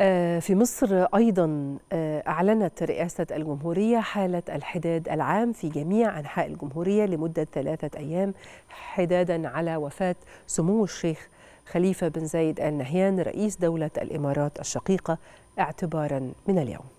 آه، في مصر أيضا آه، أعلنت رئاسة الجمهورية حالة الحداد العام في جميع أنحاء الجمهورية لمدة ثلاثة أيام حدادا على وفاة سمو الشيخ خليفة بن زايد آل نهيان رئيس دولة الإمارات الشقيقة اعتبارا من اليوم